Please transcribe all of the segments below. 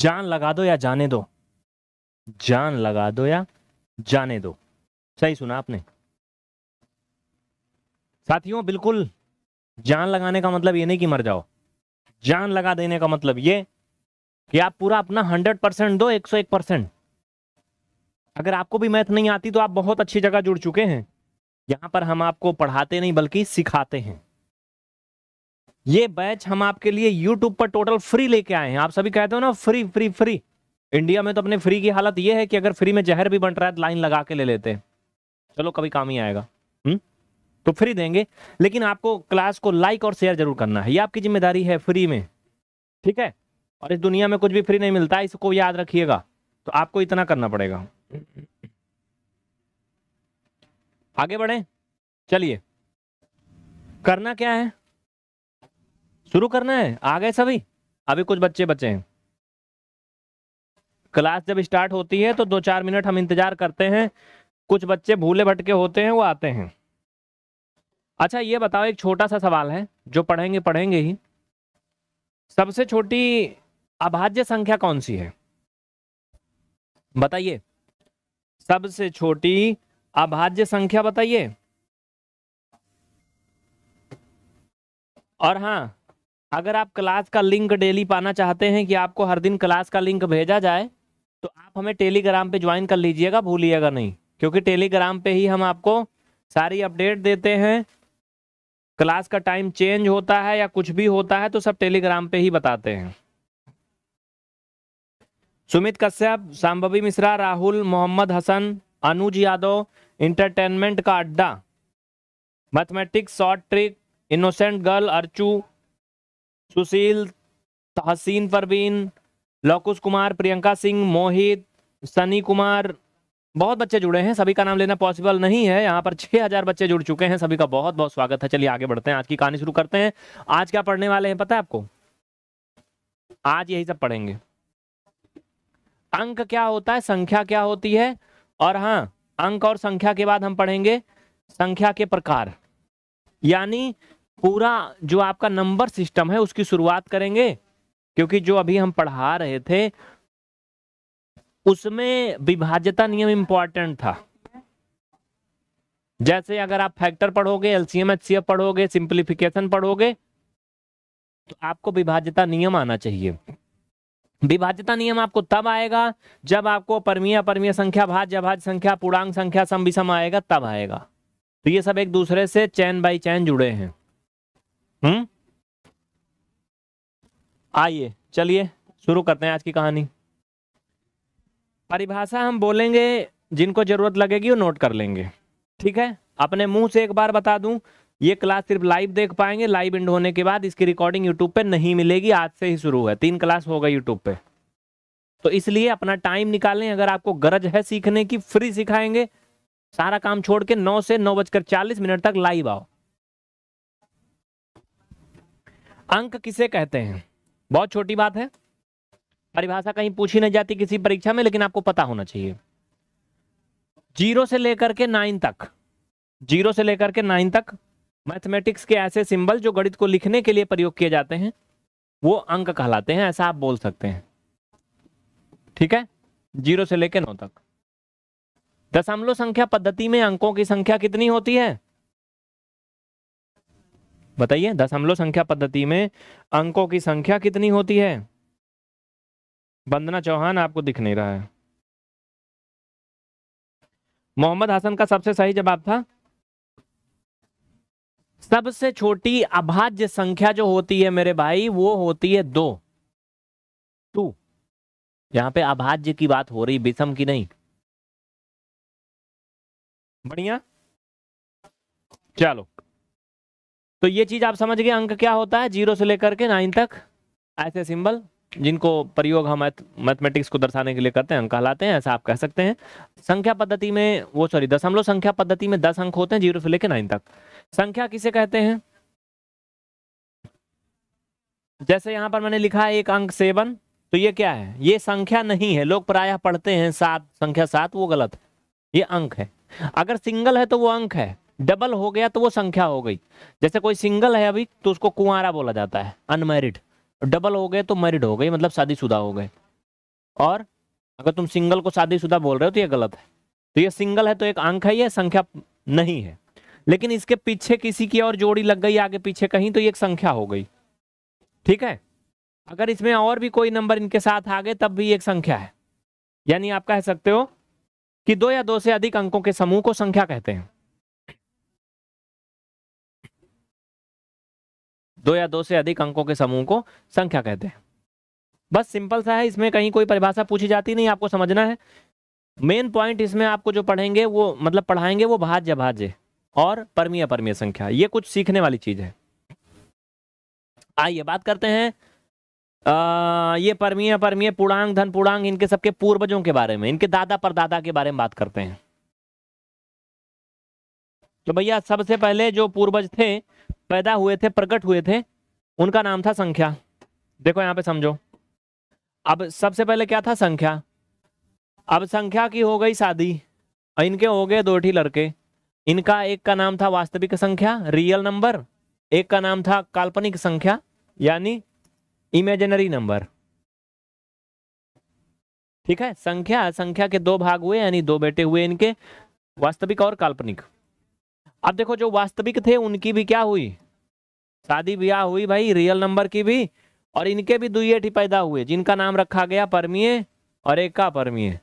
जान लगा दो या जाने दो जान लगा दो या जाने दो सही सुना आपने साथियों बिल्कुल जान लगाने का मतलब ये नहीं कि मर जाओ जान लगा देने का मतलब ये कि आप पूरा अपना हंड्रेड परसेंट दो एक सौ एक परसेंट अगर आपको भी मैथ नहीं आती तो आप बहुत अच्छी जगह जुड़ चुके हैं यहां पर हम आपको पढ़ाते नहीं बल्कि सिखाते हैं ये बैच हम आपके लिए यूट्यूब पर टोटल फ्री लेके आए हैं आप सभी कहते हो ना फ्री फ्री फ्री इंडिया में तो अपने फ्री की हालत ये है कि अगर फ्री में जहर भी बन रहा है तो लाइन लगा के ले लेते हैं चलो कभी काम ही आएगा हुँ? हम्म? तो फ्री देंगे लेकिन आपको क्लास को लाइक और शेयर जरूर करना है ये आपकी जिम्मेदारी है फ्री में ठीक है और इस दुनिया में कुछ भी फ्री नहीं मिलता इसको याद रखिएगा तो आपको इतना करना पड़ेगा आगे बढ़े चलिए करना क्या है शुरू करना है आ गए सभी अभी कुछ बच्चे बचे हैं क्लास जब स्टार्ट होती है तो दो चार मिनट हम इंतजार करते हैं कुछ बच्चे भूले भटके होते हैं वो आते हैं अच्छा ये बताओ एक छोटा सा सवाल है जो पढ़ेंगे पढ़ेंगे ही सबसे छोटी अभाज्य संख्या कौन सी है बताइए सबसे छोटी अभाज्य संख्या बताइए और हाँ अगर आप क्लास का लिंक डेली पाना चाहते हैं कि आपको हर दिन क्लास का लिंक भेजा जाए तो आप हमें टेलीग्राम पे ज्वाइन कर लीजिएगा भूलिएगा नहीं क्योंकि टेलीग्राम पे ही हम आपको सारी अपडेट देते हैं क्लास का टाइम चेंज होता है या कुछ भी होता है तो सब टेलीग्राम पे ही बताते हैं सुमित कश्यप सांभवी मिश्रा राहुल मोहम्मद हसन अनुज यादव इंटरटेनमेंट का अड्डा mathematics short trick innocent girl Archu Sushil Tehseen Parveen Luvkush Kumar Priyanka Singh Mohit Sunny Kumar बहुत बच्चे जुड़े हैं सभी का नाम लेना पॉसिबल नहीं है यहाँ पर 6000 बच्चे जुड़ चुके हैं सभी का बहुत बहुत स्वागत है चलिए आगे बढ़ते हैं आज की कहानी शुरू करते हैं आज क्या पढ़ने वाले हैं पता है आपको आज यही सब पढ़ेंगे अंक क्या होता है संख्या क्या होती है और हाँ अंक और संख्या के बाद हम पढ़ेंगे संख्या के प्रकार यानी पूरा जो आपका नंबर सिस्टम है उसकी शुरुआत करेंगे क्योंकि जो अभी हम पढ़ा रहे थे उसमें विभाज्यता नियम इंपॉर्टेंट था जैसे अगर आप फैक्टर पढ़ोगे एलसीएम एच पढ़ोगे सिंप्लीफिकेशन पढ़ोगे तो आपको विभाज्यता नियम आना चाहिए विभाज्यता नियम आपको तब आएगा जब आपको परमीय परमीय संख्या भाज्य भाज संख्या पूर्णांग संख्या सम विषम आएगा तब आएगा तो ये सब एक दूसरे से चैन बाई चैन जुड़े हैं हम्म आइए चलिए शुरू करते हैं आज की कहानी परिभाषा हम बोलेंगे जिनको जरूरत लगेगी वो नोट कर लेंगे ठीक है अपने मुंह से एक बार बता दूं ये क्लास सिर्फ लाइव देख पाएंगे लाइव इंड होने के बाद इसकी रिकॉर्डिंग यूट्यूब पे नहीं मिलेगी आज से ही शुरू है तीन क्लास होगा यूट्यूब पे तो इसलिए अपना टाइम निकालें अगर आपको गरज है सीखने की फ्री सिखाएंगे सारा काम छोड़ के नौ से नौ बजकर चालीस मिनट तक लाइव आओ अंक किसे कहते हैं बहुत छोटी बात है परिभाषा कहीं पूछी नहीं जाती किसी परीक्षा में लेकिन आपको पता होना चाहिए जीरो से लेकर के नाइन तक जीरो से लेकर के नाइन तक मैथमेटिक्स के ऐसे सिंबल जो गणित को लिखने के लिए प्रयोग किए जाते हैं वो अंक कहलाते हैं ऐसा आप बोल सकते हैं ठीक है जीरो से लेकर नौ तक दशमलव संख्या पद्धति में अंकों की संख्या कितनी होती है बताइए दशमलव संख्या पद्धति में अंकों की संख्या कितनी होती है वंदना चौहान आपको दिख नहीं रहा है मोहम्मद हसन का सबसे सही जवाब था सबसे छोटी अभाज्य संख्या जो होती है मेरे भाई वो होती है दो टू यहाँ पे अभाज्य की बात हो रही विषम की नहीं बढ़िया चलो तो ये चीज आप समझ गए अंक क्या होता है जीरो से लेकर के नाइन तक ऐसे सिंबल जिनको प्रयोग हम मैथमेटिक्स को दर्शाने के लिए करते हैं अंक कहलाते हैं ऐसा आप कह सकते हैं संख्या पद्धति में वो सॉरी दशमलव संख्या पद्धति में दस अंक होते हैं जीरो से लेकर नाइन तक संख्या किसे कहते हैं जैसे यहां पर मैंने लिखा है एक अंक सेवन तो ये क्या है ये संख्या नहीं है लोग प्रायः पढ़ते हैं सात संख्या सात वो गलत है ये अंक है अगर सिंगल है तो वो अंक है डबल हो गया तो वो संख्या हो गई जैसे कोई सिंगल है अभी तो उसको कुआरा बोला जाता है अनमेरिड डबल हो गए तो मैरिड हो गई मतलब शादीशुदा हो गए और अगर तुम सिंगल को शादीशुदा बोल रहे हो तो ये गलत है तो ये सिंगल है तो एक अंक है ये संख्या नहीं है लेकिन इसके पीछे किसी की और जोड़ी लग गई आगे पीछे कहीं तो ये एक संख्या हो गई ठीक है अगर इसमें और भी कोई नंबर इनके साथ आ गए तब भी एक संख्या है यानी आप कह सकते हो कि दो या दो से अधिक अंकों के समूह को संख्या कहते हैं दो या दो से अधिक अंकों के समूह को संख्या कहते हैं बस सिंपल सा है इसमें कहीं कोई परिभाषा पूछी जाती नहीं आपको समझना है मेन पॉइंट इसमें आपको जो पढ़ेंगे वो मतलब पढ़ाएंगे वो भाज्य भाज्य और परमीय परमीय संख्या ये कुछ सीखने वाली चीज है आइए बात करते हैं आ, ये परमीय परमीय पूर्णांग धन पूर्णांग इनके सबके पूर्वजों के बारे में इनके दादा परदादा के बारे में बात करते हैं तो भैया सबसे पहले जो पूर्वज थे पैदा हुए थे प्रकट हुए थे उनका नाम था संख्या देखो यहां पे समझो अब सबसे पहले क्या था संख्या अब संख्या की हो गई शादी इनके हो गए दो लड़के इनका एक का नाम था वास्तविक संख्या रियल नंबर एक का नाम था काल्पनिक संख्या यानी इमेजिनरी नंबर ठीक है संख्या संख्या के दो भाग हुए यानी दो बेटे हुए इनके वास्तविक और काल्पनिक अब देखो जो वास्तविक थे उनकी भी क्या हुई शादी ब्याह हुई भाई रियल नंबर की भी और इनके भी दुएट ही पैदा हुए जिनका नाम रखा गया परमीय और एक का परमीय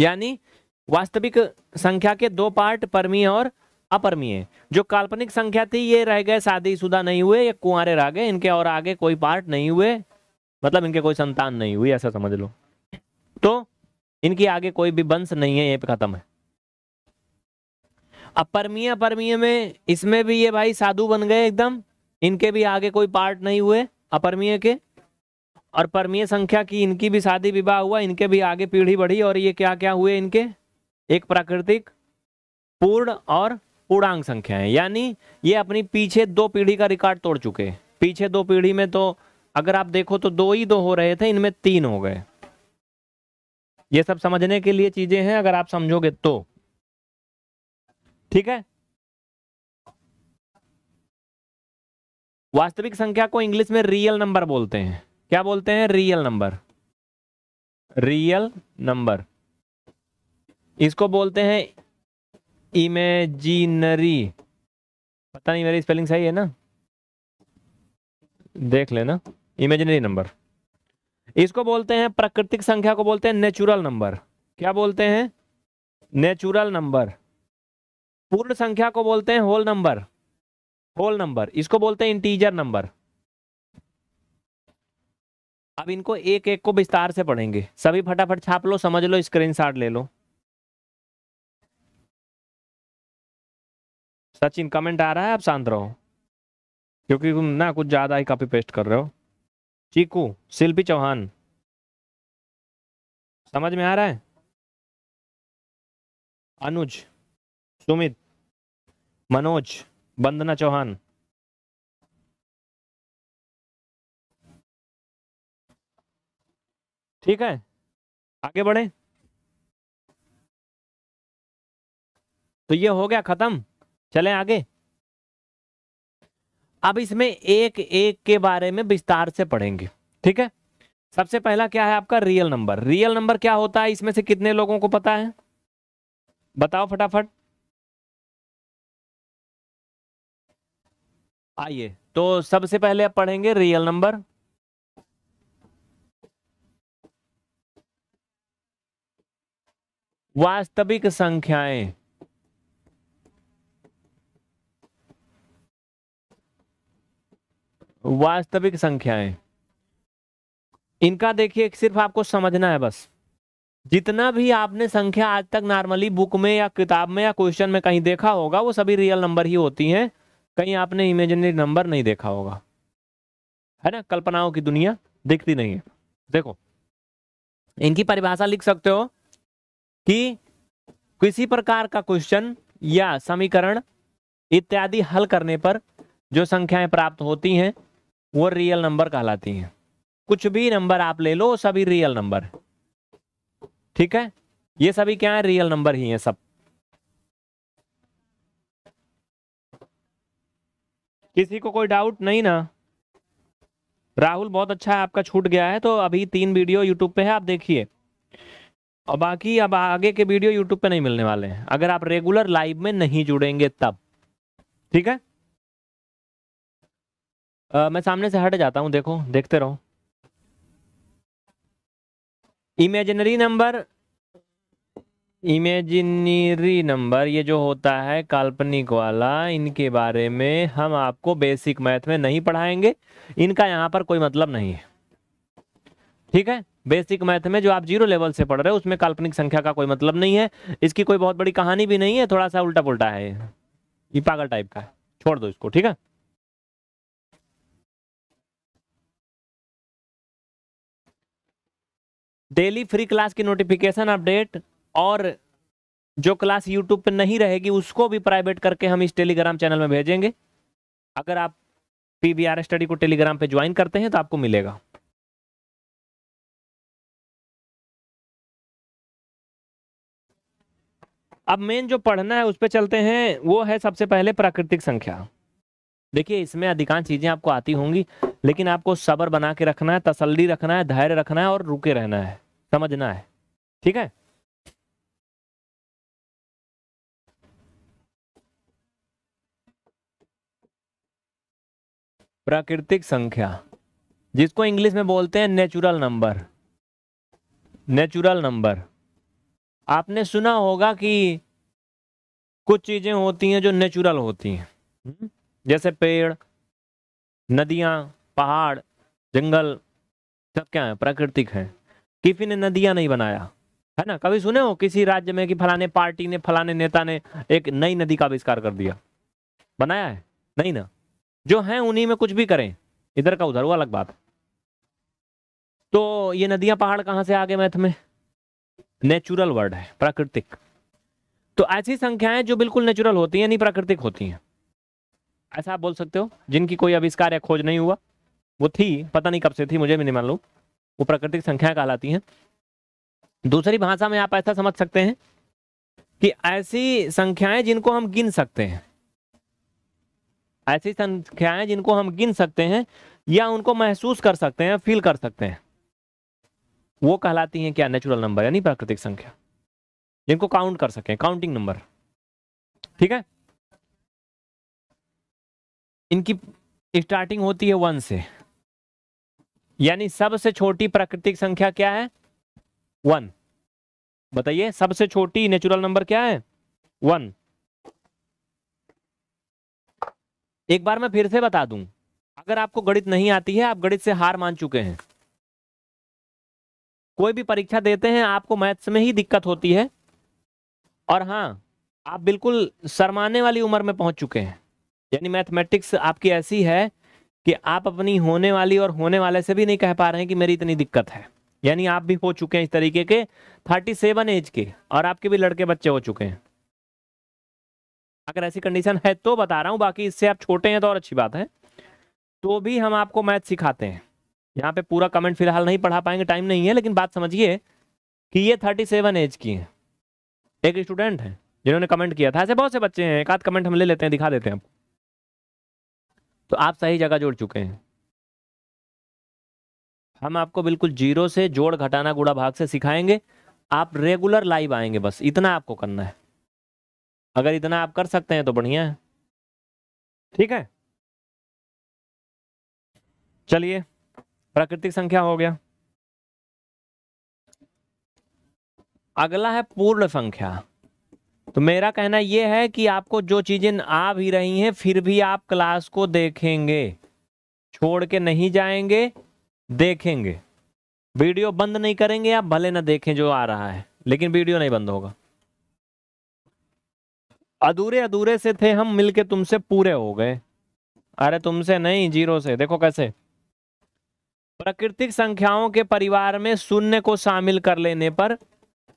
यानी वास्तविक संख्या के दो पार्ट परमीय और अपरमीय जो काल्पनिक संख्या थी ये रह गए शादीशुदा नहीं हुए ये कुआरे रह गए इनके और आगे कोई पार्ट नहीं हुए मतलब इनके कोई संतान नहीं हुई ऐसा समझ लो तो इनकी आगे कोई भी वंश नहीं है ये खत्म है अब अपरमीय में इसमें भी ये भाई साधु बन गए एकदम इनके भी आगे कोई पार्ट नहीं हुए अपरमीय के और परमीय संख्या की इनकी भी शादी विवाह हुआ इनके भी आगे पीढ़ी बढ़ी और ये क्या क्या हुए इनके एक प्राकृतिक पूर्ण और पूर्णांग संख्या है यानी ये अपनी पीछे दो पीढ़ी का रिकॉर्ड तोड़ चुके हैं पीछे दो पीढ़ी में तो अगर आप देखो तो दो ही दो हो रहे थे इनमें तीन हो गए ये सब समझने के लिए चीज़ें हैं अगर आप समझोगे तो ठीक है वास्तविक संख्या को इंग्लिश में रियल नंबर बोलते हैं क्या बोलते हैं रियल नंबर रियल नंबर इसको बोलते हैं इमेजिनरी पता नहीं मेरी स्पेलिंग सही है ना देख लेना इमेजिनरी नंबर इसको बोलते हैं प्राकृतिक संख्या को बोलते हैं नेचुरल नंबर क्या बोलते हैं नेचुरल नंबर पूर्ण संख्या को बोलते हैं होल नंबर होल नंबर इसको बोलते हैं इंटीजर नंबर अब इनको एक एक को विस्तार से पढ़ेंगे सभी फटाफट छाप लो समझ लो स्क्रीनशॉट ले लो सचिन कमेंट आ रहा है आप शांत रहो क्योंकि तुम ना कुछ ज्यादा ही कॉपी पेस्ट कर रहे हो चीकू शिल्पी चौहान समझ में आ रहा है अनुज सुमित मनोज वंदना चौहान ठीक है आगे बढ़े तो ये हो गया खत्म चलें आगे अब इसमें एक एक के बारे में विस्तार से पढ़ेंगे ठीक है सबसे पहला क्या है आपका रियल नंबर रियल नंबर क्या होता है इसमें से कितने लोगों को पता है बताओ फटाफट आइए तो सबसे पहले आप पढ़ेंगे रियल नंबर वास्तविक संख्याएं वास्तविक संख्याएं इनका देखिए सिर्फ आपको समझना है बस जितना भी आपने संख्या आज तक नॉर्मली बुक में या किताब में या क्वेश्चन में कहीं देखा होगा वो सभी रियल नंबर ही होती हैं कहीं आपने इमेजिनरी नंबर नहीं देखा होगा है ना कल्पनाओं की दुनिया दिखती नहीं है देखो इनकी परिभाषा लिख सकते हो कि किसी प्रकार का क्वेश्चन या समीकरण इत्यादि हल करने पर जो संख्याएं प्राप्त होती हैं वो रियल नंबर कहलाती हैं कुछ भी नंबर आप ले लो सभी रियल नंबर ठीक है ये सभी क्या है रियल नंबर ही है सब किसी को कोई डाउट नहीं ना राहुल बहुत अच्छा है आपका छूट गया है तो अभी तीन वीडियो यूट्यूब पे है आप देखिए और बाकी अब आगे के वीडियो यूट्यूब पे नहीं मिलने वाले हैं अगर आप रेगुलर लाइव में नहीं जुड़ेंगे तब ठीक है आ, मैं सामने से हट जाता हूं देखो देखते रहो इमेजिनरी नंबर इमेजिनरी नंबर ये जो होता है काल्पनिक वाला इनके बारे में हम आपको बेसिक मैथ में नहीं पढ़ाएंगे इनका यहाँ पर कोई मतलब नहीं है ठीक है बेसिक मैथ में जो आप जीरो लेवल से पढ़ रहे हो उसमें काल्पनिक संख्या का कोई मतलब नहीं है इसकी कोई बहुत बड़ी कहानी भी नहीं है थोड़ा सा उल्टा पुल्टा है ये पागल टाइप का है छोड़ दो इसको ठीक है डेली फ्री क्लास की नोटिफिकेशन अपडेट और जो क्लास यूट्यूब पे नहीं रहेगी उसको भी प्राइवेट करके हम इस टेलीग्राम चैनल में भेजेंगे अगर आप पी बी आर स्टडी को टेलीग्राम पे ज्वाइन करते हैं तो आपको मिलेगा अब मेन जो पढ़ना है उस पर चलते हैं वो है सबसे पहले प्राकृतिक संख्या देखिए इसमें अधिकांश चीज़ें आपको आती होंगी लेकिन आपको सबर बना के रखना है तसल्ली रखना है धैर्य रखना है और रुके रहना है समझना है ठीक है प्राकृतिक संख्या जिसको इंग्लिश में बोलते हैं नेचुरल नंबर नेचुरल नंबर आपने सुना होगा कि कुछ चीज़ें होती हैं जो नेचुरल होती हैं हम्म? जैसे पेड़ नदियां पहाड़ जंगल सब क्या है प्राकृतिक है किसी ने नदियां नहीं बनाया है ना कभी सुने हो किसी राज्य में कि फलाने पार्टी ने फलाने नेता ने एक नई नदी का आविष्कार कर दिया बनाया है नहीं ना जो हैं उन्हीं में कुछ भी करें इधर का उधर वो अलग बात तो ये नदियां पहाड़ कहां से आ गए मैथ में नेचुरल वर्ड है प्राकृतिक तो ऐसी संख्याएं जो बिल्कुल नेचुरल होती हैं यानी प्राकृतिक होती हैं ऐसा आप बोल सकते हो जिनकी कोई आविष्कार या खोज नहीं हुआ वो थी पता नहीं कब से थी मुझे भी नहीं मालूम वो प्राकृतिक संख्याएं कहलाती हैं दूसरी भाषा में आप ऐसा समझ सकते हैं कि ऐसी संख्याएं जिनको हम गिन सकते हैं ऐसी संख्याएं जिनको हम गिन सकते हैं या उनको महसूस कर सकते हैं फील कर सकते हैं वो कहलाती हैं क्या नेचुरल नंबर यानी प्राकृतिक संख्या जिनको काउंट कर सकें काउंटिंग नंबर ठीक है इनकी स्टार्टिंग होती है वन से यानी सबसे छोटी प्राकृतिक संख्या क्या है वन बताइए सबसे छोटी नेचुरल नंबर क्या है वन एक बार मैं फिर से बता दूं अगर आपको गणित नहीं आती है आप गणित से हार मान चुके हैं कोई भी परीक्षा देते हैं आपको मैथ्स में ही दिक्कत होती है और हाँ आप बिल्कुल शरमाने वाली उम्र में पहुंच चुके हैं यानी मैथमेटिक्स आपकी ऐसी है कि आप अपनी होने वाली और होने वाले से भी नहीं कह पा रहे हैं कि मेरी इतनी दिक्कत है यानी आप भी हो चुके हैं इस तरीके के थर्टी सेवन एज के और आपके भी लड़के बच्चे हो चुके हैं अगर ऐसी कंडीशन है तो बता रहा हूँ बाकी इससे आप छोटे हैं तो और अच्छी बात है तो भी हम आपको मैथ सिखाते हैं यहाँ पे पूरा कमेंट फिलहाल नहीं पढ़ा पाएंगे टाइम नहीं है लेकिन बात समझिए कि ये थर्टी सेवन एज की हैं एक स्टूडेंट हैं जिन्होंने कमेंट किया था ऐसे बहुत से बच्चे हैं एक आध कमेंट हम ले लेते हैं दिखा देते हैं आपको तो आप सही जगह जोड़ चुके हैं हम आपको बिल्कुल जीरो से जोड़ घटाना गुड़ा भाग से सिखाएंगे आप रेगुलर लाइव आएंगे बस इतना आपको करना है अगर इतना आप कर सकते हैं तो बढ़िया है ठीक है चलिए प्राकृतिक संख्या हो गया अगला है पूर्ण संख्या तो मेरा कहना यह है कि आपको जो चीजें आ भी रही हैं फिर भी आप क्लास को देखेंगे छोड़ के नहीं जाएंगे देखेंगे वीडियो बंद नहीं करेंगे आप भले ना देखें जो आ रहा है लेकिन वीडियो नहीं बंद होगा अधूरे अधूरे से थे हम मिलके तुमसे पूरे हो गए अरे तुमसे नहीं जीरो से देखो कैसे प्राकृतिक संख्याओं के परिवार में शून्य को शामिल कर लेने पर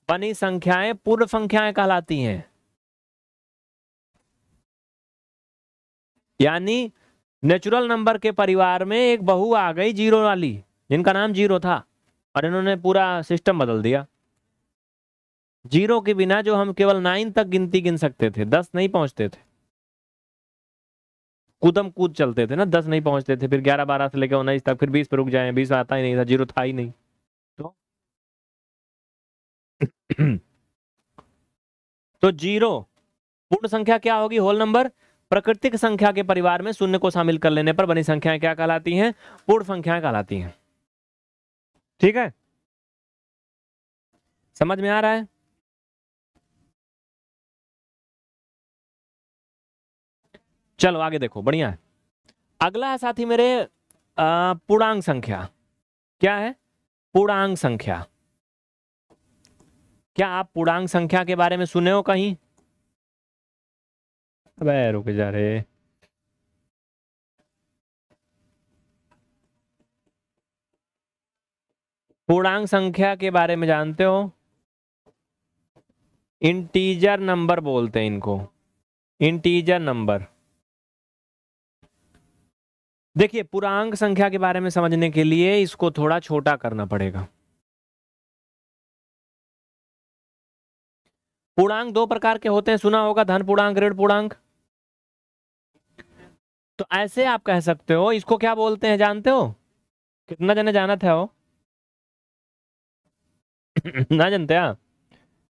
बनी संख्याएं पूर्ण संख्याएं कहलाती हैं यानी नेचुरल नंबर के परिवार में एक बहू आ गई जीरो वाली जिनका नाम जीरो था और इन्होंने पूरा सिस्टम बदल दिया जीरो के बिना जो हम केवल नाइन तक गिनती गिन सकते थे दस नहीं पहुंचते थे कुदम कूद चलते थे ना दस नहीं पहुंचते थे फिर ग्यारह बारह से लेकर उन्नीस तक फिर बीस पर रुक जाए बीस आता ही नहीं था जीरो था ही नहीं तो तो जीरो पूर्ण संख्या क्या होगी होल नंबर प्रकृतिक संख्या के परिवार में शून्य को शामिल कर लेने पर बनी संख्याएं क्या कहलाती हैं पूर्ण संख्याएं कहलाती हैं ठीक है समझ में आ रहा है चलो आगे देखो बढ़िया है अगला है साथी मेरे पूर्णांग संख्या क्या है पूर्णांग संख्या क्या आप पूर्णांग संख्या के बारे में सुने हो कहीं अबे रुक जा रहे पूर्णांग संख्या के बारे में जानते हो इंटीजर नंबर बोलते हैं इनको इंटीजर नंबर देखिए पूर्णांक संख्या के बारे में समझने के लिए इसको थोड़ा छोटा करना पड़ेगा पूर्णांक दो प्रकार के होते हैं सुना होगा धन पूर्णांक ऋण पूर्णांक तो ऐसे आप कह सकते हो इसको क्या बोलते हैं जानते हो कितना जने जाना था वो ना जानते हैं हाँ।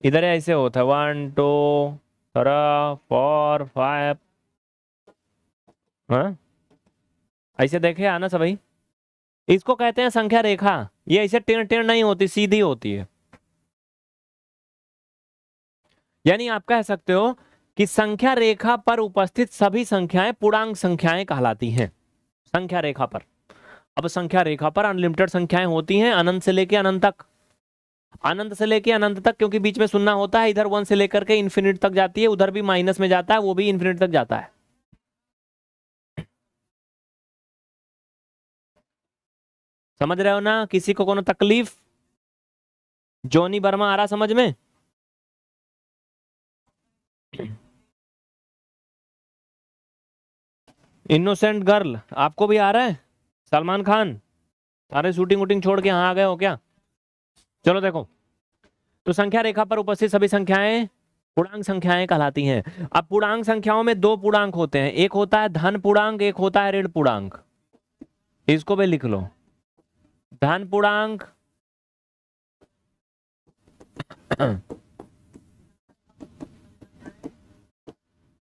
इधर ऐसे होता है one two three four five हाँ ऐसे देखे आना सभी इसको कहते हैं संख्या रेखा ये ऐसे टेण टेण नहीं होती सीधी होती है यानी आप कह सकते हो कि संख्या रेखा पर उपस्थित सभी संख्याएं पूर्णांक संख्याएं कहलाती हैं संख्या रेखा पर अब संख्या रेखा पर अनलिमिटेड संख्याएं होती हैं अनंत से लेके अनंत तक अनंत से लेके अनंत तक क्योंकि बीच में सुनना होता है इधर वन से लेकर के इन्फिनिट तक जाती है उधर भी माइनस में जाता है वो भी इन्फिनिट तक जाता है समझ रहे हो ना किसी को कोनो तकलीफ जोनी वर्मा आ रहा समझ में इनोसेंट गर्ल आपको भी आ रहा है सलमान खान सारे शूटिंग वूटिंग छोड़ के यहाँ आ गए हो क्या चलो देखो तो संख्या रेखा पर उपस्थित सभी संख्याएं पूर्णांक संख्याएं कहलाती हैं अब पूर्णांक संख्याओं में दो पूर्णांक होते हैं एक होता है धन पूर्णांक एक होता है ऋण पूर्णांक इसको भी लिख लो पूर्णांक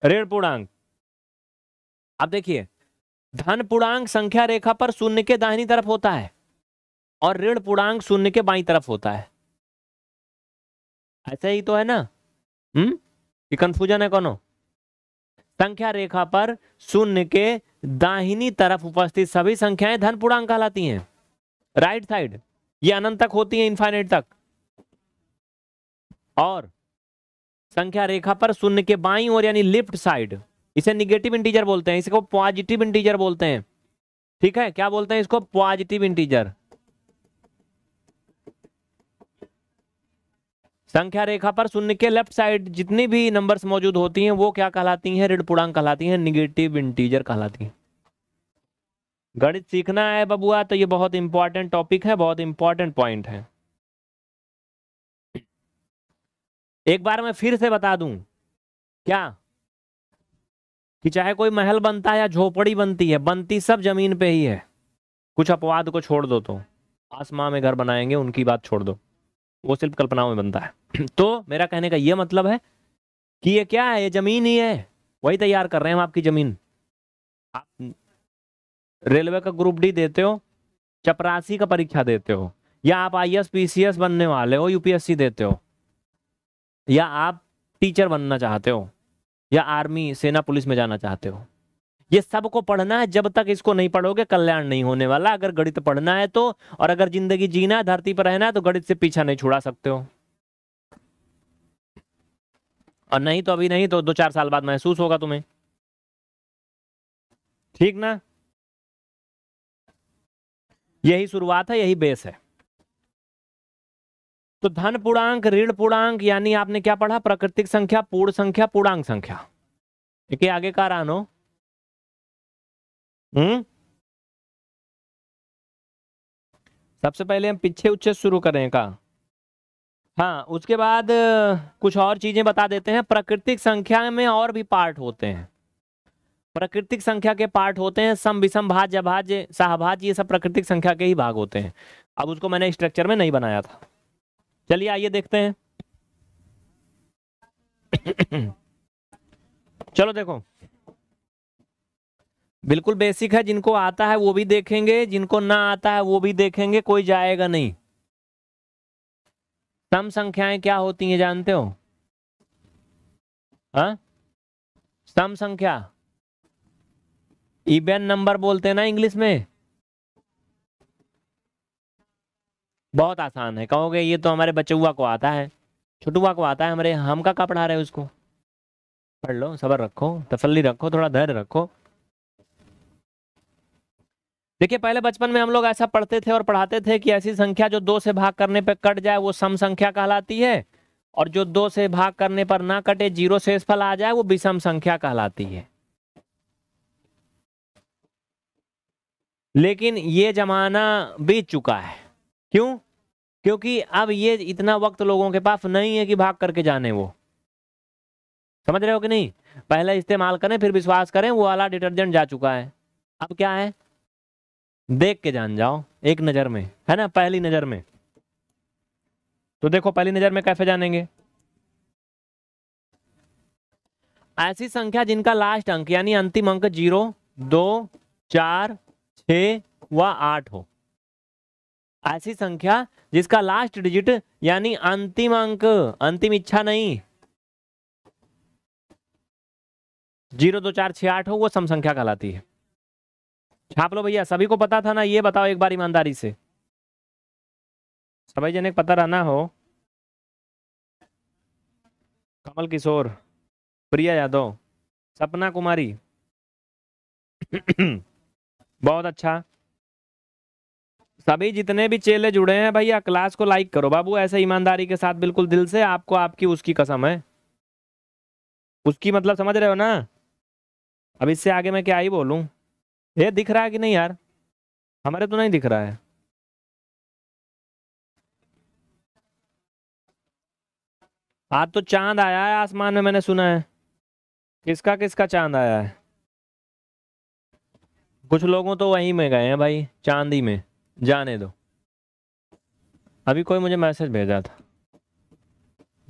ऋण पूर्णांक अब देखिए धन पूर्णांक संख्या रेखा पर शून्य के दाहिनी तरफ होता है और ऋण पूर्णांक शून्य के बाई तरफ होता है ऐसा ही तो है ना हम्म ये कंफ्यूजन है कौनो संख्या रेखा पर शून्य के दाहिनी तरफ उपस्थित सभी संख्याएं धन पूर्णांक कहलाती हैं राइट साइड ये अनंत तक होती है इन्फाइनेट तक और संख्या रेखा पर शून्य के बाई और यानी लेफ्ट साइड इसे निगेटिव इंटीजर बोलते हैं इसको पॉजिटिव इंटीजर बोलते हैं ठीक है क्या बोलते हैं इसको पॉजिटिव इंटीजर संख्या रेखा पर शून्य के लेफ्ट साइड जितनी भी नंबर्स मौजूद होती हैं वो क्या कहलाती हैं ऋण पूर्णांक कहलाती हैं निगेटिव इंटीजर कहलाती हैं गणित सीखना है बबुआ तो ये बहुत इंपॉर्टेंट टॉपिक है बहुत इंपॉर्टेंट पॉइंट है एक बार मैं फिर से बता दूं क्या कि चाहे कोई महल बनता है या झोपड़ी बनती है बनती सब जमीन पे ही है कुछ अपवाद को छोड़ दो तो आसमां में घर बनाएंगे उनकी बात छोड़ दो वो सिर्फ कल्पनाओं में बनता है तो मेरा कहने का ये मतलब है कि ये क्या है ये जमीन ही है वही तैयार कर रहे हैं हम आपकी जमीन आप रेलवे का ग्रुप डी देते हो चपरासी का परीक्षा देते हो या आप आई एस बनने वाले हो यूपीएससी देते हो या आप टीचर बनना चाहते हो या आर्मी सेना पुलिस में जाना चाहते हो ये सबको पढ़ना है जब तक इसको नहीं पढ़ोगे कल्याण नहीं होने वाला अगर गणित पढ़ना है तो और अगर जिंदगी जीना है धरती पर रहना है तो गणित से पीछा नहीं छुड़ा सकते हो और नहीं तो अभी नहीं तो दो चार साल बाद महसूस होगा तुम्हें ठीक ना यही शुरुआत है यही बेस है तो धन पूर्णांक ऋण पूर्णांक यानी आपने क्या पढ़ा प्राकृतिक संख्या पूर्ण संख्या पूर्णांक संख्या ठीक है आगे का रानो हम्म सबसे पहले हम पीछे उच्छे शुरू करें का हाँ उसके बाद कुछ और चीजें बता देते हैं प्राकृतिक संख्या में और भी पार्ट होते हैं प्राकृतिक संख्या के पार्ट होते हैं सम विषम भाज्य भाज्य सहभाज्य ये सब प्राकृतिक संख्या के ही भाग होते हैं अब उसको मैंने स्ट्रक्चर में नहीं बनाया था चलिए आइए देखते हैं चलो देखो बिल्कुल बेसिक है जिनको आता है वो भी देखेंगे जिनको ना आता है वो भी देखेंगे कोई जाएगा नहीं सम संख्याएं क्या होती हैं जानते हो हा? सम संख्या इबेन नंबर बोलते हैं ना इंग्लिश में बहुत आसान है कहोगे ये तो हमारे बचुआ को आता है छुटुआ को आता है हमारे हम का का पढ़ा रहे उसको पढ़ लो सबर रखो तसल्ली रखो थोड़ा धैर्य रखो देखिए पहले बचपन में हम लोग ऐसा पढ़ते थे और पढ़ाते थे कि ऐसी संख्या जो दो से भाग करने पर कट जाए वो सम संख्या कहलाती है और जो दो से भाग करने पर ना कटे जीरो से आ जाए वो विषम संख्या कहलाती है लेकिन ये ज़माना बीत चुका है क्यों क्योंकि अब ये इतना वक्त लोगों के पास नहीं है कि भाग करके जाने वो समझ रहे हो कि नहीं पहले इस्तेमाल करें फिर विश्वास करें वो वाला डिटर्जेंट जा चुका है अब क्या है देख के जान जाओ एक नज़र में है ना पहली नज़र में तो देखो पहली नज़र में कैसे जानेंगे ऐसी संख्या जिनका लास्ट अंक यानी अंतिम अंक जीरो दो चार छ व आठ हो ऐसी संख्या जिसका लास्ट डिजिट यानी अंतिम अंक अंतिम इच्छा नहीं जीरो दो चार छः आठ हो वो सम संख्या कहलाती है छाप लो भैया सभी को पता था ना ये बताओ एक बार ईमानदारी से सभी जने पता रहना हो कमल किशोर प्रिया यादव सपना कुमारी बहुत अच्छा सभी जितने भी चेले जुड़े हैं भैया क्लास को लाइक करो बाबू ऐसे ईमानदारी के साथ बिल्कुल दिल से आपको आपकी उसकी कसम है उसकी मतलब समझ रहे हो ना अब इससे आगे मैं क्या ही बोलूं ये दिख रहा है कि नहीं यार हमारे तो नहीं दिख रहा है आज तो चांद आया है आसमान में मैंने सुना है किसका किसका चांद आया है कुछ लोगों तो वहीं में गए हैं भाई चांदी में जाने दो अभी कोई मुझे मैसेज भेजा था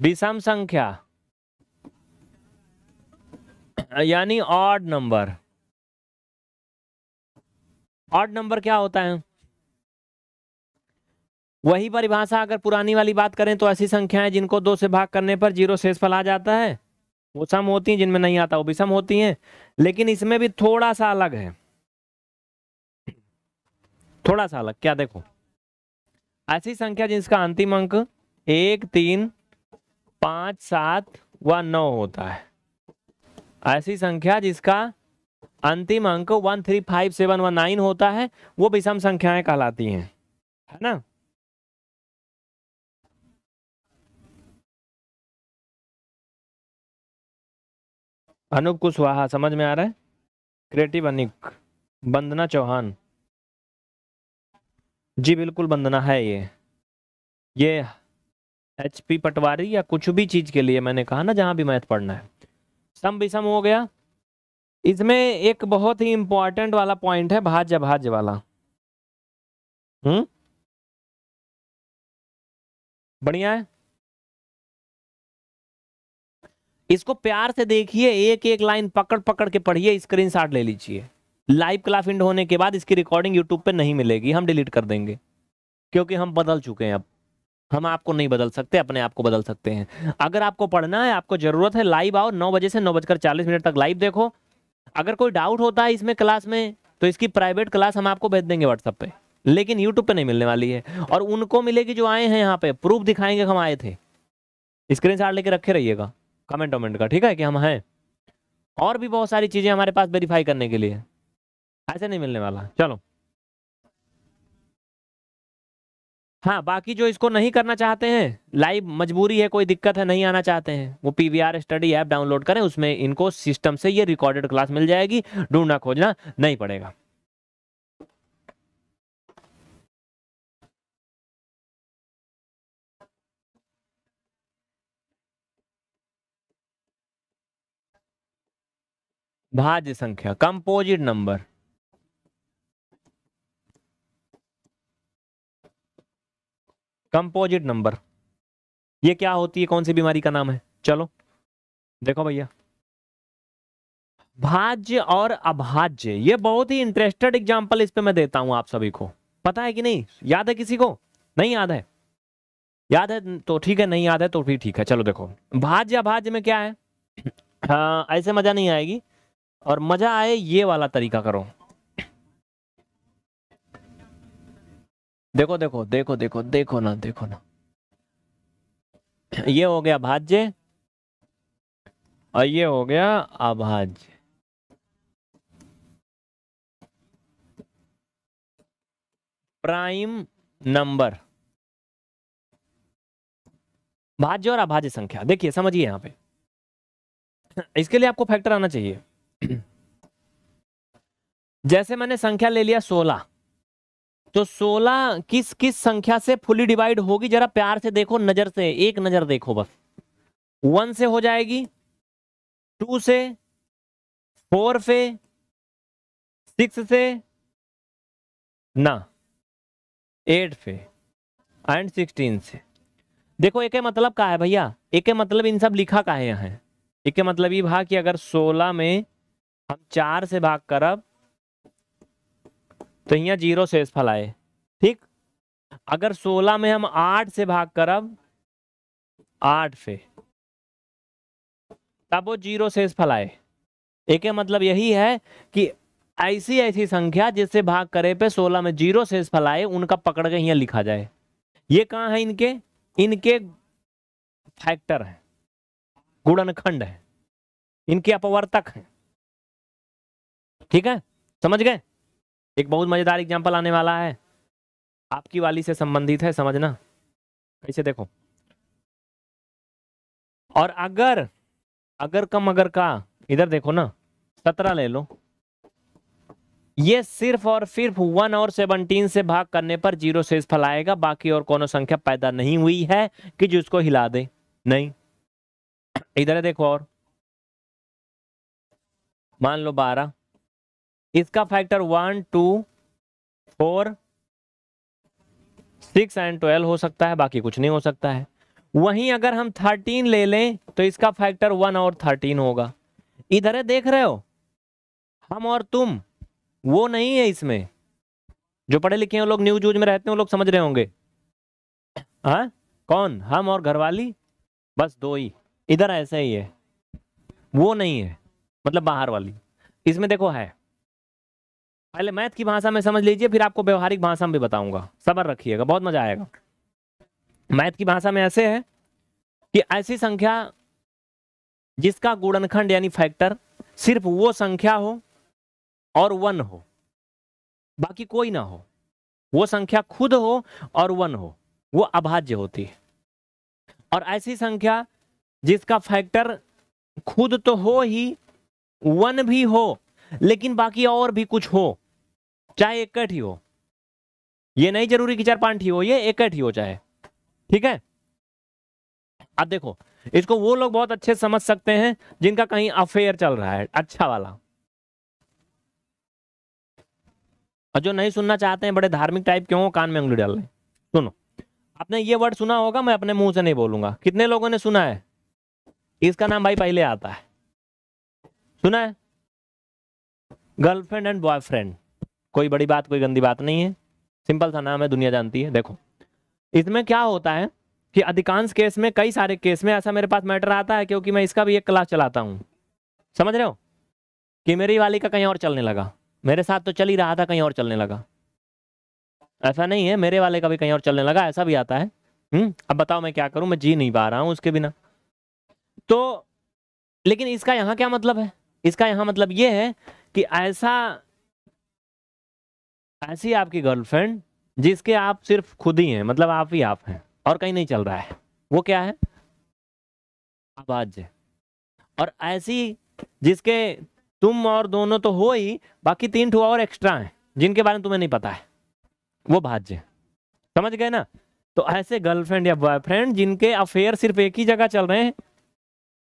विषम संख्या यानी ऑड नंबर ऑड नंबर क्या होता है वही परिभाषा अगर पुरानी वाली बात करें तो ऐसी संख्याएं जिनको दो से भाग करने पर जीरो शेष फल आ जाता है वो सम होती हैं जिनमें नहीं आता वो विषम होती हैं लेकिन इसमें भी थोड़ा सा अलग है थोड़ा सा अलग क्या देखो ऐसी संख्या जिसका अंतिम अंक एक तीन पांच सात व नौ होता है ऐसी संख्या जिसका अंतिम अंक one three five seven one nine होता है वो विषम संख्याएं कहलाती हैं है ना अनुप कुशवाहा समझ में आ रहा है क्रिएटिव अनिक वंदना चौहान जी बिल्कुल बंदना है ये ये एच पी पटवारी या कुछ भी चीज़ के लिए मैंने कहा ना जहां भी मैथ पढ़ना है सम विषम हो गया इसमें एक बहुत ही इंपॉर्टेंट वाला पॉइंट है भाज्य भाज्य वाला हम्म बढ़िया है इसको प्यार से देखिए एक एक लाइन पकड़ पकड़ के पढ़िए स्क्रीनशॉट ले लीजिए लाइव क्लास इंड होने के बाद इसकी रिकॉर्डिंग यूट्यूब पे नहीं मिलेगी हम डिलीट कर देंगे क्योंकि हम बदल चुके हैं अब हम आपको नहीं बदल सकते अपने आप को बदल सकते हैं अगर आपको पढ़ना है आपको ज़रूरत है लाइव आओ नौ बजे से नौ बजकर चालीस मिनट तक लाइव देखो अगर कोई डाउट होता है इसमें क्लास में तो इसकी प्राइवेट क्लास हम आपको भेज देंगे व्हाट्सअप पे लेकिन यूट्यूब पे नहीं मिलने वाली है और उनको मिलेगी जो आए हैं यहाँ पे प्रूफ दिखाएंगे हम आए थे स्क्रीन शॉट लेके रखे रहिएगा कमेंट वमेंट का ठीक है कि हम हैं और भी बहुत सारी चीज़ें हमारे पास वेरीफाई करने के लिए ऐसे नहीं मिलने वाला चलो हाँ बाकी जो इसको नहीं करना चाहते हैं लाइव मजबूरी है कोई दिक्कत है नहीं आना चाहते हैं वो P V R study app download करें उसमें इनको सिस्टम से ये रिकॉर्डेड क्लास मिल जाएगी ढूंढना खोजना नहीं पड़ेगा भाज्य संख्या कंपोजिट नंबर कंपोजिट नंबर ये क्या होती है कौन सी बीमारी का नाम है चलो देखो भैया भाज्य और अभाज्य ये बहुत ही इंटरेस्टेड एग्जाम्पल इस पे मैं देता हूं आप सभी को पता है कि नहीं याद है किसी को नहीं याद है याद है तो ठीक है नहीं याद है तो भी ठीक है चलो देखो भाज्य अभाज्य में क्या है हाँ ऐसे मजा नहीं आएगी और मजा आए ये वाला तरीका करो देखो देखो देखो देखो देखो ना देखो ना ये हो गया भाज्य और ये हो गया अभाज्य प्राइम नंबर भाज्य और अभाज्य संख्या देखिए समझिए यहां पे इसके लिए आपको फैक्टर आना चाहिए जैसे मैंने संख्या ले लिया सोलह तो 16 किस किस संख्या से फुली डिवाइड होगी जरा प्यार से देखो नजर से एक नजर देखो बस वन से हो जाएगी टू से फोर से सिक्स से ना एट से एंड सिक्सटीन से देखो एक मतलब का है भैया एक मतलब इन सब लिखा का है यहाँ एक मतलब ये भाग कि अगर सोलह में हम चार से भाग करब तो यहाँ जीरो शेषफल आए ठीक अगर सोलह में हम आठ से भाग करब आठ से तब वो जीरो फल आए एक मतलब यही है कि ऐसी ऐसी संख्या जिससे भाग करे पे सोलह में जीरो शेष आए उनका पकड़ के यहाँ लिखा जाए ये कहाँ है इनके इनके फैक्टर हैं गुणनखंड है इनके अपवर्तक हैं ठीक है समझ गए एक बहुत मज़ेदार एग्जाम्पल आने वाला है आपकी वाली से संबंधित है समझना कैसे देखो और अगर अगर कम अगर का इधर देखो ना सत्रह ले लो ये सिर्फ और सिर्फ वन और सेवनटीन से भाग करने पर जीरो से आएगा बाकी और कोनो संख्या पैदा नहीं हुई है कि जिसको हिला दे नहीं इधर देखो और मान लो बारह इसका factor one two four six and twelve हो सकता है बाकी कुछ नहीं हो सकता है वहीं अगर हम थर्टीन ले लें तो इसका फैक्टर वन और थर्टीन होगा इधर है देख रहे हो हम और तुम वो नहीं है इसमें जो पढ़े लिखे हैं लोग न्यूज व्यूज में रहते हैं वो लोग समझ रहे होंगे हाँ कौन हम और घरवाली बस दो ही इधर ऐसा ही है वो नहीं है मतलब बाहर वाली इसमें देखो है पहले मैथ की भाषा में समझ लीजिए फिर आपको व्यवहारिक भाषा में भी बताऊंगा सबर रखिएगा बहुत मजा आएगा मैथ की भाषा में ऐसे है कि ऐसी संख्या जिसका गुणनखंड यानी फैक्टर सिर्फ वो संख्या हो और वन हो बाकी कोई ना हो वो संख्या खुद हो और वन हो वो अभाज्य होती है और ऐसी संख्या जिसका फैक्टर खुद तो हो ही वन भी हो लेकिन बाकी और भी कुछ हो चाहे एक ही हो ये नहीं जरूरी कि चार पांच ही हो ये एक ही हो चाहे ठीक है अब देखो इसको वो लोग बहुत अच्छे समझ सकते हैं जिनका कहीं अफेयर चल रहा है अच्छा वाला और जो नहीं सुनना चाहते हैं बड़े धार्मिक टाइप क्यों कान में उंगली डाल रहे सुनो आपने ये वर्ड सुना होगा मैं अपने मुंह से नहीं बोलूंगा कितने लोगों ने सुना है इसका नाम भाई पहले आता है सुना है गर्लफ्रेंड एंड बॉयफ्रेंड कोई बड़ी बात कोई गंदी बात नहीं है सिंपल सा नाम है दुनिया जानती है देखो इसमें क्या होता है कि अधिकांश केस में कई सारे केस में ऐसा मेरे पास मैटर आता है क्योंकि मैं इसका भी एक क्लास चलाता हूँ समझ रहे हो कि मेरी वाली का कहीं और चलने लगा मेरे साथ तो चल ही रहा था कहीं और चलने लगा ऐसा नहीं है मेरे वाले का भी कहीं और चलने लगा ऐसा भी आता है हम्म अब बताओ मैं क्या करूं मैं जी नहीं पा रहा हूं उसके बिना तो लेकिन इसका यहां क्या मतलब है इसका यहाँ मतलब ये है कि ऐसा ऐसी आपकी गर्लफ्रेंड जिसके आप सिर्फ खुद ही हैं मतलब आप ही आप हैं और कहीं नहीं चल रहा है वो क्या है आवाज और ऐसी जिसके तुम और दोनों तो हो ही बाकी तीन ठुआ और एक्स्ट्रा हैं जिनके बारे में तुम्हें नहीं पता है वो भाज्य समझ गए ना तो ऐसे गर्लफ्रेंड या बॉयफ्रेंड जिनके अफेयर सिर्फ एक ही जगह चल रहे हैं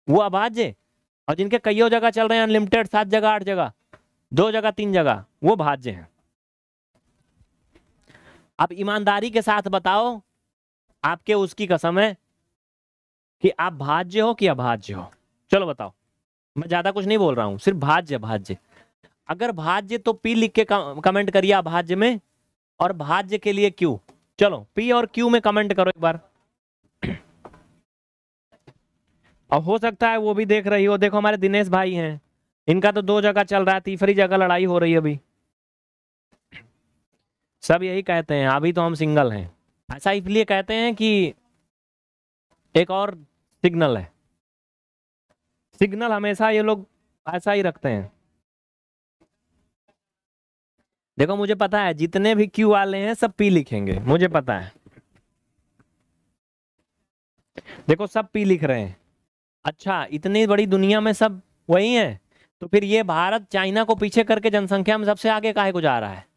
वो अभाज्य और जिनके कईयों जगह चल रहे हैं अनलिमिटेड सात जगह आठ जगह दो जगह तीन जगह वो भाज्य हैं आप ईमानदारी के साथ बताओ आपके उसकी कसम है कि आप भाज्य हो कि अभाज्य हो चलो बताओ मैं ज्यादा कुछ नहीं बोल रहा हूं सिर्फ भाज्य भाज्य अगर भाज्य तो पी लिख के कमेंट करिए अभाज्य में और भाज्य के लिए क्यू चलो पी और क्यू में कमेंट करो एक बार और हो सकता है वो भी देख रही हो देखो हमारे दिनेश भाई हैं इनका तो दो जगह चल रहा है तीसरी जगह लड़ाई हो रही है अभी सब यही कहते हैं अभी तो हम सिंगल हैं ऐसा अच्छा, इसलिए कहते हैं कि एक और सिग्नल है सिग्नल हमेशा ये लोग ऐसा ही रखते हैं देखो मुझे पता है जितने भी क्यू वाले हैं सब पी लिखेंगे मुझे पता है देखो सब पी लिख रहे हैं अच्छा इतनी बड़ी दुनिया में सब वही हैं तो फिर ये भारत चाइना को पीछे करके जनसंख्या में सबसे आगे काहे को जा रहा है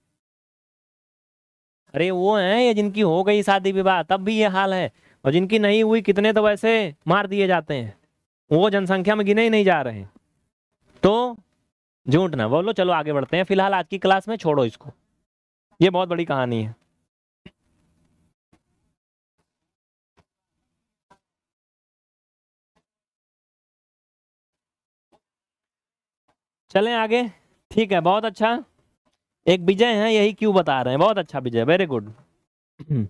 अरे वो हैं ये जिनकी हो गई शादी विवाह तब भी ये हाल है और जिनकी नहीं हुई कितने तो वैसे मार दिए जाते हैं वो जनसंख्या में गिने ही नहीं जा रहे हैं तो झूठ ना बोलो चलो आगे बढ़ते हैं फिलहाल आज की क्लास में छोड़ो इसको ये बहुत बड़ी कहानी है चलें आगे ठीक है बहुत अच्छा एक विजय है यही क्यों बता रहे हैं बहुत अच्छा विजय वेरी गुड हम्म।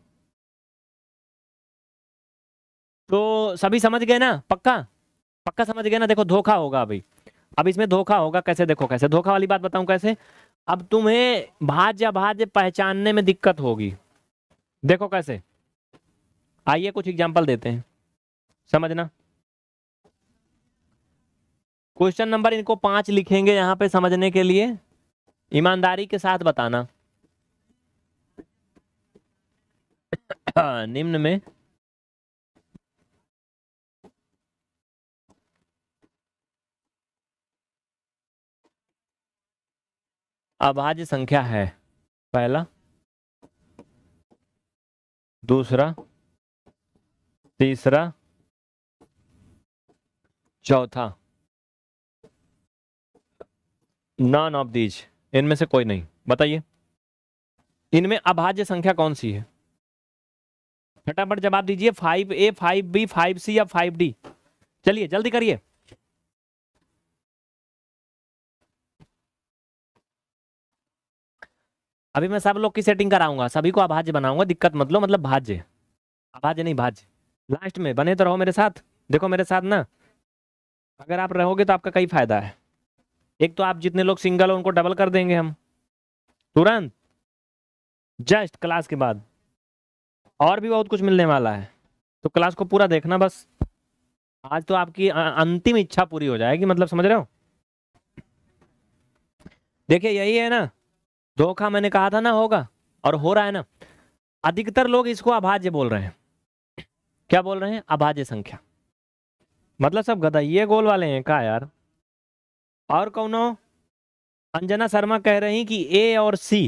तो सभी समझ गए ना पक्का पक्का समझ गए ना देखो धोखा होगा अभी अब इसमें धोखा होगा कैसे देखो कैसे धोखा वाली बात बताऊं कैसे अब तुम्हें भाज्य भाज्य पहचानने में दिक्कत होगी देखो कैसे आइए कुछ एग्जाम्पल देते हैं समझना क्वेश्चन नंबर इनको पांच लिखेंगे यहाँ पे समझने के लिए ईमानदारी के साथ बताना निम्न में अभाज्य संख्या है पहला दूसरा तीसरा चौथा नॉन ऑफ दीज इनमें से कोई नहीं बताइए इनमें अभाज्य संख्या कौन सी है फटाफट जवाब दीजिए five A five B five C या फाइव डी चलिए जल्दी करिए अभी मैं सब लोग की सेटिंग कराऊंगा सभी को अभाज्य बनाऊंगा दिक्कत मत लो मतलब भाज्य अभाज्य नहीं भाज्य लास्ट में बने तो रहो मेरे साथ देखो मेरे साथ ना अगर आप रहोगे तो आपका कई फायदा है एक तो आप जितने लोग सिंगल हो उनको डबल कर देंगे हम तुरंत जस्ट क्लास के बाद और भी बहुत कुछ मिलने वाला है तो क्लास को पूरा देखना बस आज तो आपकी अंतिम इच्छा पूरी हो जाएगी मतलब समझ रहे हो देखिए यही है ना धोखा मैंने कहा था ना होगा और हो रहा है ना अधिकतर लोग इसको अभाज्य बोल रहे हैं क्या बोल रहे हैं अभाज्य संख्या मतलब सब गधा ये गोल वाले हैं का यार और कौनो अंजना शर्मा कह रही कि ए और सी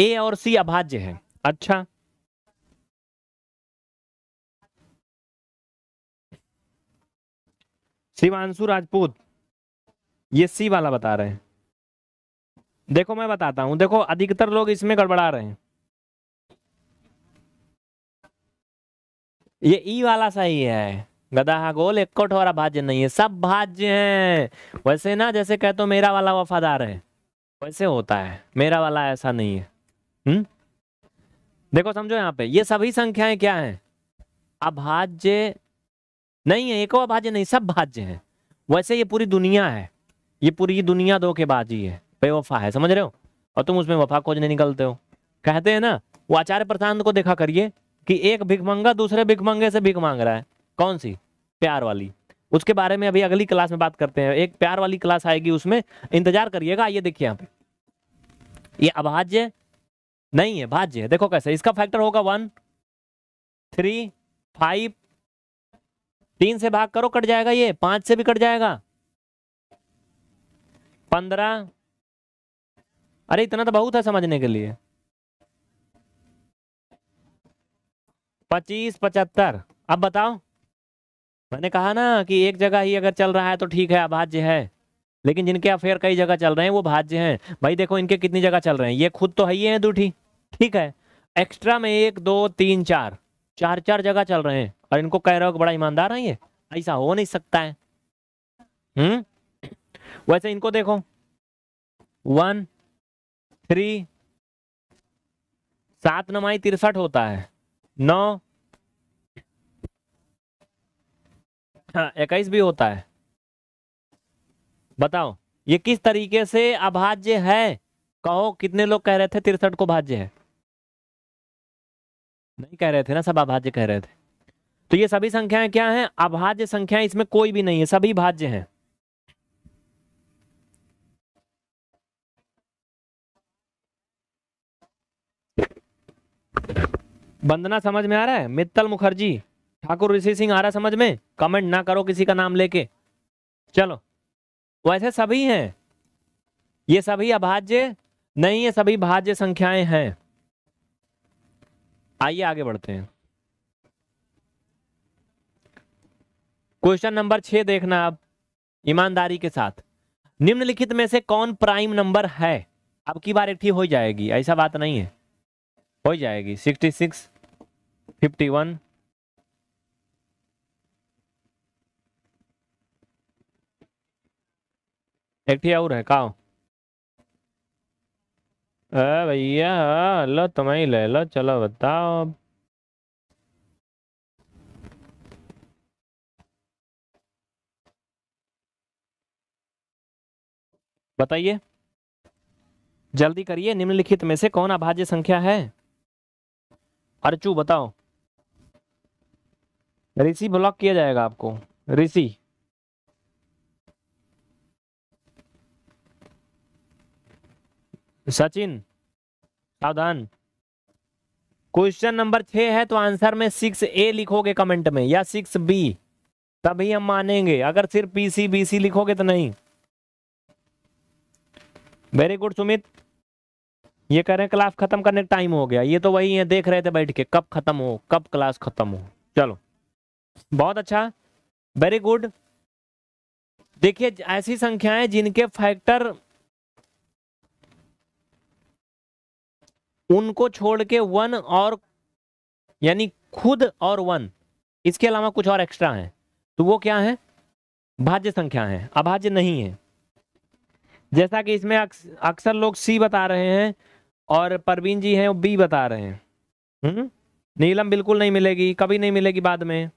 ए और सी अभाज्य है अच्छा शिवांशु राजपूत ये सी वाला बता रहे हैं देखो मैं बताता हूं देखो अधिकतर लोग इसमें गड़बड़ा रहे हैं ये ई e वाला सही है गदा हाँ गोल एक कठोरा भाज्य नहीं है सब भाज्य हैं वैसे ना जैसे कहते तो मेरा वाला वफादार है वैसे होता है मेरा वाला ऐसा नहीं है हुँ? हम्म? देखो समझो यहाँ पे ये सभी संख्याएं क्या हैं अभाज्य नहीं है एक अभाज्य नहीं सब भाज्य हैं वैसे ये पूरी दुनिया है ये पूरी दुनिया दो के बाजी है बेवफा है समझ रहे हो और तुम उसमें वफा खोजने निकलते हो कहते हैं ना वो आचार्य प्रशांत को देखा करिए कि एक भिखमंगा दूसरे भिखमंगे से भिख मांग रहा है कौन सी प्यार वाली उसके बारे में अभी अगली क्लास में बात करते हैं एक प्यार वाली क्लास आएगी उसमें इंतजार करिएगा आइए देखिए यहाँ पे ये अभाज्य नहीं है भाज्य है देखो कैसे इसका फैक्टर होगा वन थ्री फाइव तीन से भाग करो कट जाएगा ये पांच से भी कट जाएगा पंद्रह अरे इतना तो बहुत है समझने के लिए पच्चीस पचहत्तर अब बताओ मैंने कहा ना कि एक जगह ही अगर चल रहा है तो ठीक है अभाज्य है लेकिन जिनके अफेयर कई जगह चल रहे हैं वो भाज्य हैं भाई देखो इनके कितनी जगह चल रहे हैं ये खुद तो है ही हैं दूठी ठीक है एक्स्ट्रा में एक दो तीन चार चार चार जगह चल रहे हैं और इनको कह रहे हो बड़ा ईमानदार है ये ऐसा हो नहीं सकता है हम्म वैसे इनको देखो वन थ्री सात नमाई तिरसठ होता है नौ हाँ, इक्कीस भी होता है बताओ ये किस तरीके से अभाज्य है कहो कितने लोग कह रहे थे तिरसठ को भाज्य है नहीं कह रहे थे ना सब अभाज्य कह रहे थे तो ये सभी संख्याएं क्या हैं अभाज्य संख्याएं इसमें कोई भी नहीं है सभी भाज्य हैं वंदना समझ में आ रहा है मित्तल मुखर्जी ठाकुर ऋषि सिंह आ रहा समझ में कमेंट ना करो किसी का नाम लेके चलो वैसे सभी हैं ये सभी अभाज्य नहीं ये सभी भाज्य संख्याएं हैं आइए आगे बढ़ते हैं क्वेश्चन नंबर छह देखना आप ईमानदारी के साथ निम्नलिखित में से कौन प्राइम नंबर है अब की बार एक हो जाएगी ऐसा बात नहीं है हो जाएगी सिक्सटी सिक्स फिफ्टी वन हेठी और है का भैया लो तुम्हें ले लो चलो बताओ बताइए जल्दी करिए निम्नलिखित में से कौन अभाज्य संख्या है अर्चू बताओ ऋषि ब्लॉक किया जाएगा आपको ऋषि सचिन सावधान क्वेश्चन नंबर छह है तो आंसर में सिक्स ए लिखोगे कमेंट में या सिक्स बी तभी हम मानेंगे अगर सिर्फ पी सी बी सी लिखोगे तो नहीं वेरी गुड सुमित ये कह रहे हैं क्लास खत्म करने का टाइम हो गया ये तो वही है देख रहे थे बैठ के कब खत्म हो कब क्लास खत्म हो चलो बहुत अच्छा वेरी गुड देखिए ऐसी संख्याएं जिनके फैक्टर उनको छोड़ के वन और यानी खुद और वन इसके अलावा कुछ और एक्स्ट्रा हैं तो वो क्या है भाज्य संख्या है अभाज्य नहीं है जैसा कि इसमें अक्सर लोग सी बता रहे हैं और परवीन जी हैं वो बी बता रहे हैं हम्म नीलम बिल्कुल नहीं मिलेगी कभी नहीं मिलेगी बाद में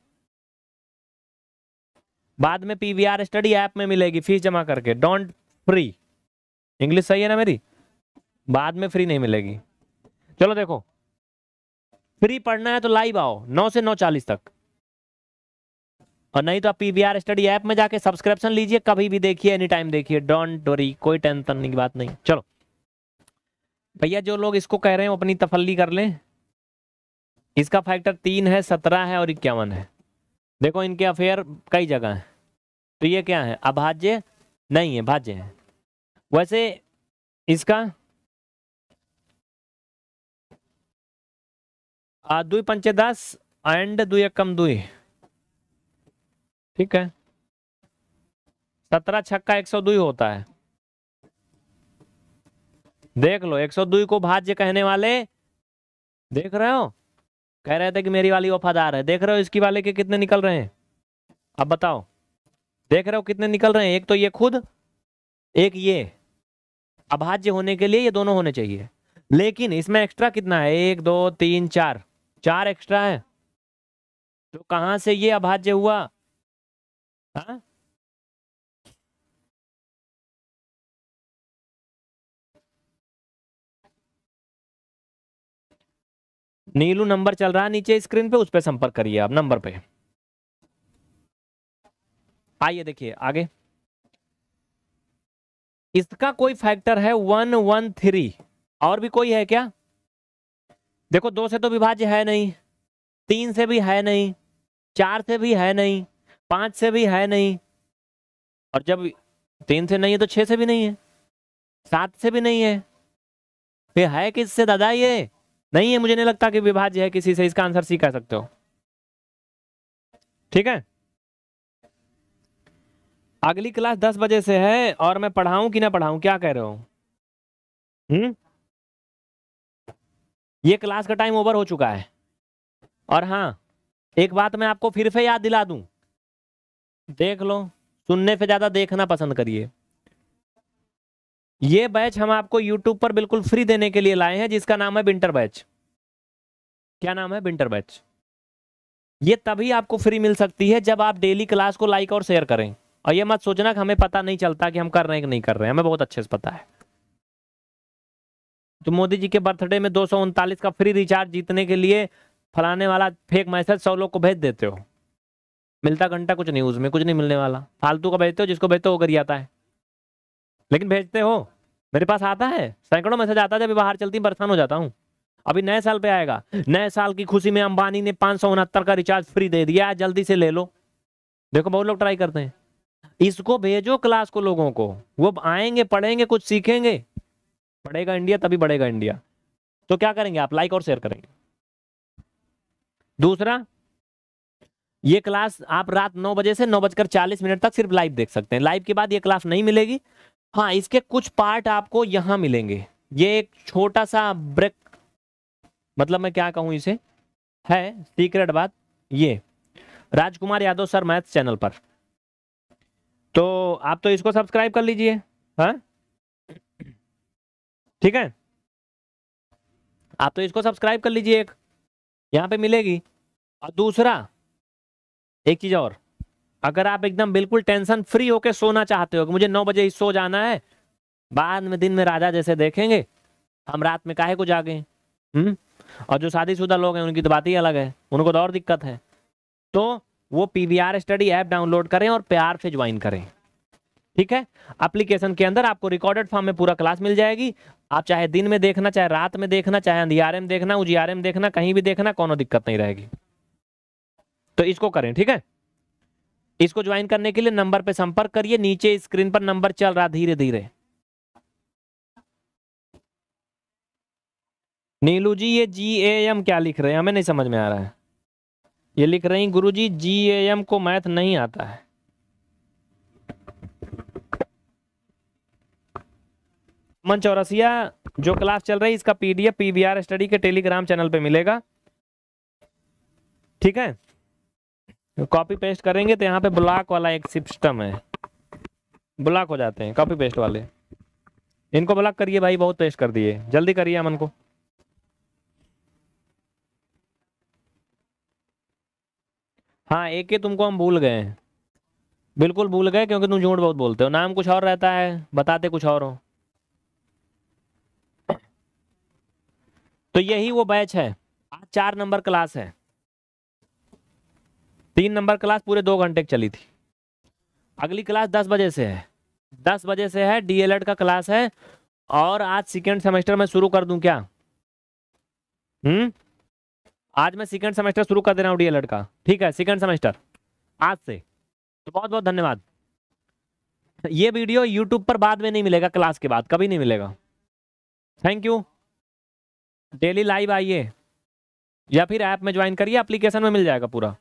बाद में पीवीआर स्टडी ऐप में मिलेगी फीस जमा करके डोंट फ्री इंग्लिश सही है ना मेरी बाद में फ्री नहीं मिलेगी चलो देखो फ्री पढ़ना है तो लाइव आओ नौ से नौ चालीस तक और नहीं तो आप पीवीआर स्टडी ऐप में जाके सब्सक्रिप्शन लीजिए कभी भी देखिए एनी टाइम देखिए डोंट वरी कोई टेंशन की बात नहीं चलो भैया जो लोग इसको कह रहे हैं अपनी तफल्ली कर लें इसका फैक्टर तीन है सत्रह है और इक्यावन है देखो इनके अफेयर कई जगह हैं तो ये क्या है अभाज्य नहीं है भाज्य है वैसे इसका दुई पंचे दस एंड दुई कम दुई ठीक है सत्रह छक्का एक सौ दुई होता है देख लो एक सौ दुई को भाज्य कहने वाले देख रहे हो कह रहे थे कि मेरी वाली वफादार है देख रहे हो इसकी वाले के कितने निकल रहे हैं अब बताओ देख रहे हो कितने निकल रहे हैं एक तो ये खुद एक ये अभाज्य होने के लिए ये दोनों होने चाहिए लेकिन इसमें एक्स्ट्रा कितना है एक दो तीन चार चार एक्स्ट्रा है तो कहां से ये अभाज्य हुआ हा? नीलू नंबर चल रहा है नीचे स्क्रीन पे उस पर संपर्क करिए आप नंबर पे आइए देखिए आगे इसका कोई फैक्टर है वन वन थ्री और भी कोई है क्या देखो दो से तो विभाज्य है नहीं तीन से भी है नहीं चार से भी है नहीं पाँच से भी है नहीं और जब तीन से नहीं है तो छः से भी नहीं है सात से भी नहीं है फिर है किससे दादा ये नहीं है मुझे नहीं लगता कि विभाज्य है किसी से इसका आंसर सी कह सकते हो ठीक है अगली क्लास दस बजे से है और मैं पढ़ाऊं कि ना पढ़ाऊं क्या कह रहे हो हम्म ये क्लास का टाइम ओवर हो चुका है और हाँ एक बात मैं आपको फिर से याद दिला दूं देख लो सुनने से ज़्यादा देखना पसंद करिए ये बैच हम आपको यूट्यूब पर बिल्कुल फ्री देने के लिए लाए हैं जिसका नाम है विंटर बैच क्या नाम है विंटर बैच ये तभी आपको फ्री मिल सकती है जब आप डेली क्लास को लाइक और शेयर करें और ये मत सोचना कि हमें पता नहीं चलता कि हम कर रहे हैं कि नहीं कर रहे हैं हमें बहुत अच्छे से पता है तो मोदी जी के बर्थडे में दो का फ्री रिचार्ज जीतने के लिए फलाने वाला फेक मैसेज सौ लोग को भेज देते हो मिलता घंटा कुछ नहीं उसमें कुछ नहीं मिलने वाला फालतू का भेजते हो जिसको भेजते हो गरी आता है लेकिन भेजते हो मेरे पास आता है सैकड़ों मैसेज आता है जब बाहर चलती परेशान हो जाता हूँ अभी नए साल पे आएगा नए साल की खुशी में अंबानी ने पाँच सौ उनहत्तर का रिचार्ज फ्री दे दिया जल्दी से ले लो देखो बहुत लोग ट्राई करते हैं इसको भेजो क्लास को लोगों को वो आएंगे पढ़ेंगे कुछ सीखेंगे बढ़ेगा इंडिया तभी बढ़ेगा इंडिया तो क्या करेंगे आप लाइक और शेयर करेंगे दूसरा ये क्लास आप रात नौ बजे से नौ बजकर चालीस मिनट तक सिर्फ लाइव देख सकते हैं लाइव के बाद ये क्लास नहीं मिलेगी हाँ इसके कुछ पार्ट आपको यहां मिलेंगे ये एक छोटा सा ब्रेक मतलब मैं क्या कहूं इसे है सीक्रेट बात ये Rajkumar Yadav sir maths channel पर तो आप तो इसको सब्सक्राइब कर लीजिए हाँ ठीक है आप तो इसको सब्सक्राइब कर लीजिए एक यहाँ पे मिलेगी और दूसरा एक चीज़ और अगर आप एकदम बिल्कुल टेंशन फ्री होके सोना चाहते हो कि मुझे नौ बजे ही सो जाना है बाद में दिन में राजा जैसे देखेंगे हम रात में काहे को जागे हम्म और जो शादीशुदा लोग हैं उनकी तो बात ही अलग है उनको तो और दिक्कत है तो वो पी स्टडी ऐप डाउनलोड करें और प्यार से ज्वाइन करें ठीक है एप्लीकेशन के अंदर आपको रिकॉर्डेड फॉर्म में पूरा क्लास मिल जाएगी आप चाहे दिन में देखना चाहे रात में देखना चाहे अंधियारे में देखना उजियारे में देखना कहीं भी देखना कोनो दिक्कत नहीं रहेगी तो इसको करें ठीक है इसको ज्वाइन करने के लिए नंबर पे संपर्क करिए नीचे स्क्रीन पर नंबर चल रहा धीरे धीरे नीलू जी ये जी ए एम क्या लिख रहे हैं हमें नहीं समझ में आ रहा है ये लिख रही गुरु जी जी ए एम को मैथ नहीं आता है अमन चौरसिया जो क्लास चल रही है इसका पीडीएफ पीवीआर स्टडी के टेलीग्राम चैनल पे मिलेगा ठीक है कॉपी पेस्ट करेंगे तो यहाँ पे ब्लॉक वाला एक सिस्टम है ब्लॉक हो जाते हैं कॉपी पेस्ट वाले इनको ब्लॉक करिए भाई बहुत पेस्ट कर दिए जल्दी करिए अमन को हाँ एक ही तुमको हम भूल गए बिल्कुल भूल गए क्योंकि तुम झूठ बहुत बोलते हो नाम कुछ और रहता है बताते कुछ और हो तो यही वो बैच है आज चार नंबर क्लास है तीन नंबर क्लास पूरे दो घंटे चली थी अगली क्लास दस बजे से है दस बजे से है डीएलएड का क्लास है और आज सेकेंड सेमेस्टर में शुरू कर दूं क्या हम्म आज मैं सेकेंड सेमेस्टर शुरू कर दे रहा हूँ डीएलएड का ठीक है सेकेंड सेमेस्टर आज से तो बहुत बहुत धन्यवाद ये वीडियो यूट्यूब पर बाद में नहीं मिलेगा क्लास के बाद कभी नहीं मिलेगा थैंक यू डेली लाइव आइए या फिर ऐप में ज्वाइन करिए एप्लीकेशन में मिल जाएगा पूरा